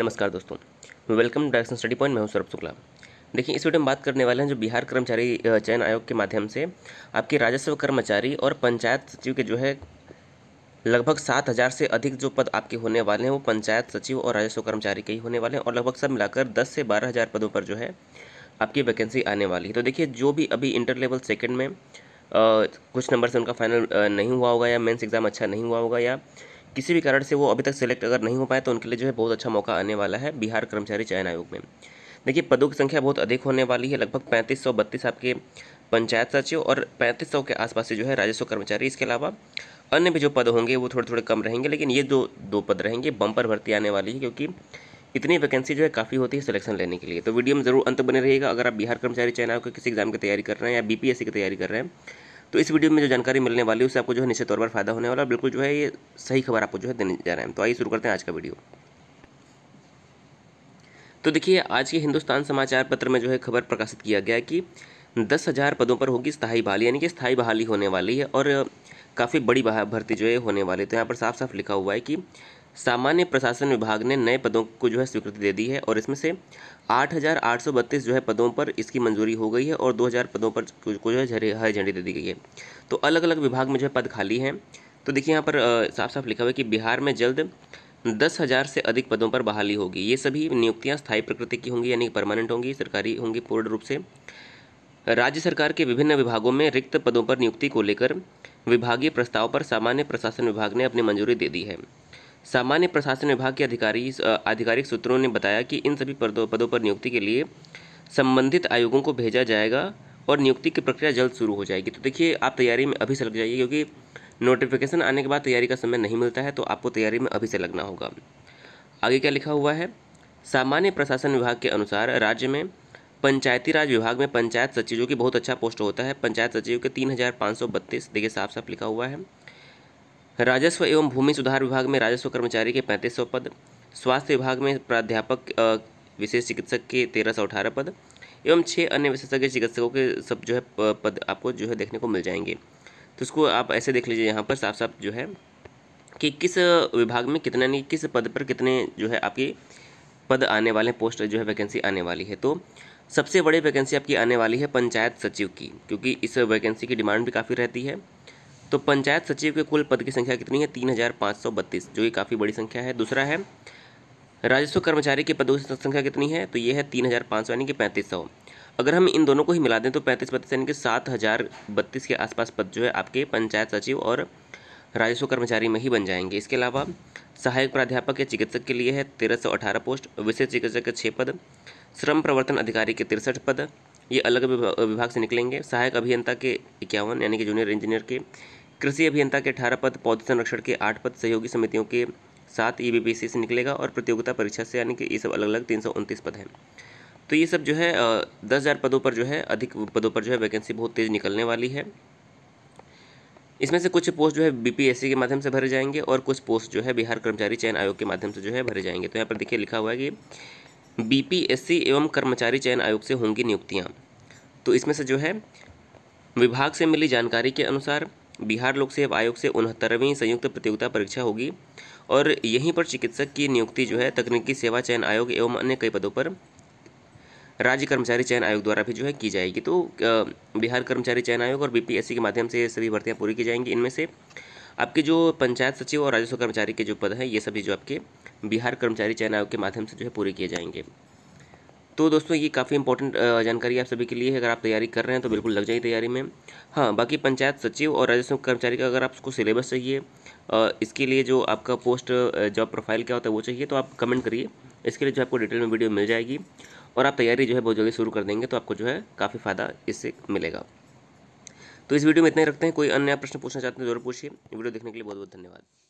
नमस्कार दोस्तों welcome direction study point मैं हूं सौरभ शुक्ला देखिए इस वीडियो में बात करने वाले हैं जो बिहार कर्मचारी चयन आयोग के माध्यम से आपके राजस्व कर्मचारी और पंचायत सचिव के जो है लगभग सात हज़ार से अधिक जो पद आपके होने वाले हैं वो पंचायत सचिव और राजस्व कर्मचारी के ही होने वाले हैं और लगभग सब मिलाकर दस से बारह हज़ार पदों पर जो है आपकी वैकेंसी आने वाली है तो देखिए जो भी अभी इंटर लेवल सेकेंड में कुछ नंबर से उनका फाइनल नहीं हुआ होगा या मेन्स एग्ज़ाम अच्छा नहीं हुआ होगा या किसी भी कारण से वो अभी तक सेलेक्ट अगर नहीं हो पाए तो उनके लिए जो है बहुत अच्छा मौका आने वाला है बिहार कर्मचारी चयन आयोग में देखिए पदों की संख्या बहुत अधिक होने वाली है लगभग पैंतीस सौ बत्तीस आपके पंचायत सचिव और पैंतीस सौ के आसपास से जो है राजस्व कर्मचारी इसके अलावा अन्य भी जो पद होंगे वो थोड़े थोड़े कम रहेंगे लेकिन ये जो दो पद रहेंगे बम्पर भर्ती आने वाली है क्योंकि इतनी वैकेंसी जो है काफ़ी होती है सिलेक्शन लेने के लिए तो वीडियो में ज़रूर अंत बने रहिएगा अगर आप बिहार कर्मचारी चयन आयोग के किसी एग्जाम की तैयारी कर रहे हैं या बीपीएससी की तैयारी कर रहे हैं तो इस वीडियो में जो जानकारी मिलने वाली है उससे आपको जो है निश्चित तौर पर फायदा होने वाला बिल्कुल जो है ये सही खबर आपको जो है देने जा रहे हैं तो आइए शुरू करते हैं आज का वीडियो तो देखिए आज के हिंदुस्तान समाचार पत्र में जो है खबर प्रकाशित किया गया कि दस हज़ार पदों पर होगी स्थायी बहाली यानी कि स्थायी बहाली होने वाली है और काफ़ी बड़ी भर्ती जो है होने वाली तो यहाँ पर साफ साफ लिखा हुआ है कि सामान्य प्रशासन विभाग ने नए पदों को जो है स्वीकृति दे दी है और इसमें से बत्तीस जो है पदों पर इसकी मंजूरी हो गई है और 2,000 पदों पर को जो है हरी झंडी दे दी गई है तो अलग अलग विभाग में जो है पद खाली हैं तो देखिए यहाँ पर साफ साफ लिखा हुआ है कि बिहार में जल्द दस हज़ार से अधिक पदों पर बहाली होगी ये सभी नियुक्तियाँ स्थायी प्रकृति की होंगी यानी परमानेंट होंगी सरकारी होंगी पूर्ण रूप से राज्य सरकार के विभिन्न विभागों में रिक्त पदों पर नियुक्ति को लेकर विभागीय प्रस्ताव पर सामान्य प्रशासन विभाग ने अपनी मंजूरी दे दी है सामान्य प्रशासन विभाग के अधिकारी आधिकारिक सूत्रों ने बताया कि इन सभी पदों पर नियुक्ति के लिए संबंधित आयोगों को भेजा जाएगा और नियुक्ति की प्रक्रिया जल्द शुरू हो जाएगी तो देखिए आप तैयारी में अभी से लग जाइए क्योंकि नोटिफिकेशन आने के बाद तैयारी का समय नहीं मिलता है तो आपको तैयारी में अभी से लगना होगा आगे क्या लिखा हुआ है सामान्य प्रशासन विभाग के अनुसार राज्य में पंचायती राज विभाग में पंचायत सचिवों की बहुत अच्छा पोस्ट होता है पंचायत सचिव के तीन हज़ार पाँच सौ बत्तीस देखिए साफ साफ लिखा हुआ है राजस्व एवं भूमि सुधार विभाग में राजस्व कर्मचारी के पैंतीस सौ पद स्वास्थ्य विभाग में प्राध्यापक विशेष चिकित्सक के तेरह सौ अठारह पद एवं छः अन्य विशेषज्ञ चिकित्सकों के सब जो है पद आपको जो है देखने को मिल जाएंगे तो उसको आप ऐसे देख लीजिए यहाँ पर साफ साफ जो है कि किस विभाग में कितने नहीं किस पद पर कितने जो है आपकी पद आने वाले पोस्ट जो है वैकेंसी आने वाली है तो सबसे बड़ी वैकेंसी आपकी आने वाली है पंचायत सचिव की क्योंकि इस वैकेंसी की डिमांड भी काफ़ी रहती है तो पंचायत सचिव के कुल पद की संख्या कितनी है तीन हज़ार पाँच सौ बत्तीस जो कि काफ़ी बड़ी संख्या है दूसरा है राजस्व कर्मचारी के पदों की संख्या कितनी है तो ये है तीन हज़ार पाँच सौ यानी कि पैंतीस सौ अगर हम इन दोनों को ही मिला दें तो पैंतीस बत्तीस यानी कि सात हज़ार बत्तीस के आसपास पद जो है आपके पंचायत सचिव और राजस्व कर्मचारी में ही बन जाएंगे इसके अलावा सहायक प्राध्यापक या चिकित्सक के लिए है तेरह सौ अठारह पोस्ट विशेष चिकित्सक के छः पद श्रम प्रवर्तन अधिकारी के तिरसठ पद ये अलग विभाग से निकलेंगे सहायक अभियंता के इक्यावन यानी कि जूनियर इंजीनियर के कृषि अभियंता के अठारह पद पौध संरक्षण के आठ पद सहयोगी समितियों के साथ ई e से निकलेगा और प्रतियोगिता परीक्षा से यानी कि ये सब अलग अलग तीन पद हैं तो ये सब जो है दस हज़ार पदों पर जो है अधिक पदों पर जो है वैकेंसी बहुत तेज़ निकलने वाली है इसमें से कुछ पोस्ट जो है बीपीएससी के माध्यम से भरे जाएंगे और कुछ पोस्ट जो है बिहार कर्मचारी चयन आयोग के माध्यम से जो है भरे जाएंगे तो यहाँ पर देखिए लिखा हुआ है कि बीपीएससी एवं कर्मचारी चयन आयोग से होंगी नियुक्तियाँ तो इसमें से जो है विभाग से मिली जानकारी के अनुसार बिहार लोक सेवा आयोग से उनहत्तरवीं संयुक्त प्रतियोगिता परीक्षा होगी और यहीं पर चिकित्सक की नियुक्ति जो है तकनीकी सेवा चयन आयोग एवं अन्य कई पदों पर राज्य कर्मचारी चयन आयोग द्वारा भी जो है की जाएगी तो बिहार कर्मचारी चयन आयोग और बीपीएससी के माध्यम से सभी भर्तियाँ पूरी की जाएंगी इनमें से आपके जो पंचायत सचिव और राजस्व कर्मचारी के जो पद हैं ये सभी जो आपके बिहार कर्मचारी चयन आयोग के माध्यम से जो है पूरे किए जाएंगे तो दोस्तों ये काफ़ी इंपॉर्टेंट जानकारी आप सभी के लिए है अगर आप तैयारी कर रहे हैं तो बिल्कुल लग जाइए तैयारी में हाँ बाकी पंचायत सचिव और राजस्व कर्मचारी का अगर आपको सिलेबस चाहिए इसके लिए जो आपका पोस्ट जॉब प्रोफाइल क्या होता है वो चाहिए तो आप कमेंट करिए इसके लिए जो आपको डिटेल में वीडियो मिल जाएगी और आप तैयारी जो है बहुत जल्दी शुरू कर देंगे तो आपको जो है काफ़ी फ़ायदा इससे मिलेगा तो इस वीडियो में इतना ही रखते हैं कोई अन्य प्रश्न पूछना चाहते हैं तो जरूर पूछिए वीडियो देखने के लिए बहुत बहुत धन्यवाद